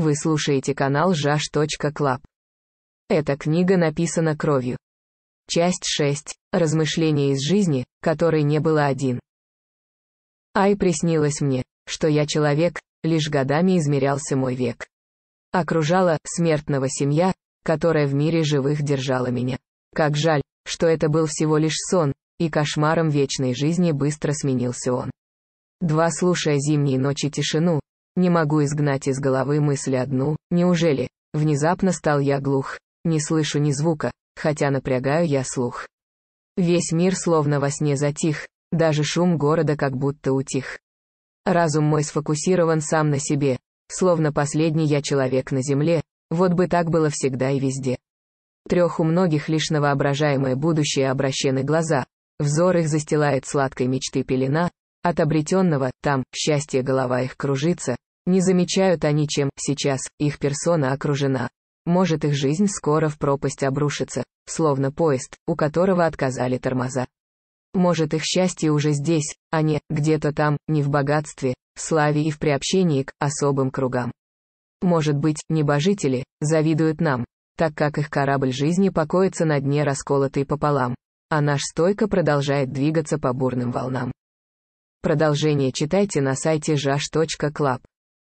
Вы слушаете канал jash.club. Эта книга написана кровью. Часть 6. Размышления из жизни, которой не было один. Ай приснилось мне, что я человек, лишь годами измерялся мой век. Окружала смертного семья, которая в мире живых держала меня. Как жаль, что это был всего лишь сон, и кошмаром вечной жизни быстро сменился он. Два слушая зимние ночи тишину, не могу изгнать из головы мысль одну, неужели? Внезапно стал я глух, не слышу ни звука, хотя напрягаю я слух. Весь мир словно во сне затих, даже шум города как будто утих. Разум мой сфокусирован сам на себе, словно последний я человек на земле, вот бы так было всегда и везде. Трех у многих лишь на будущее обращены глаза, взор их застилает сладкой мечты пелена, от обретенного, там, счастье голова их кружится, не замечают они, чем сейчас их персона окружена. Может их жизнь скоро в пропасть обрушится, словно поезд, у которого отказали тормоза. Может их счастье уже здесь, а не где-то там, не в богатстве, славе и в приобщении к особым кругам. Может быть, небожители завидуют нам, так как их корабль жизни покоится на дне расколотый пополам, а наш стойко продолжает двигаться по бурным волнам. Продолжение читайте на сайте jash.club.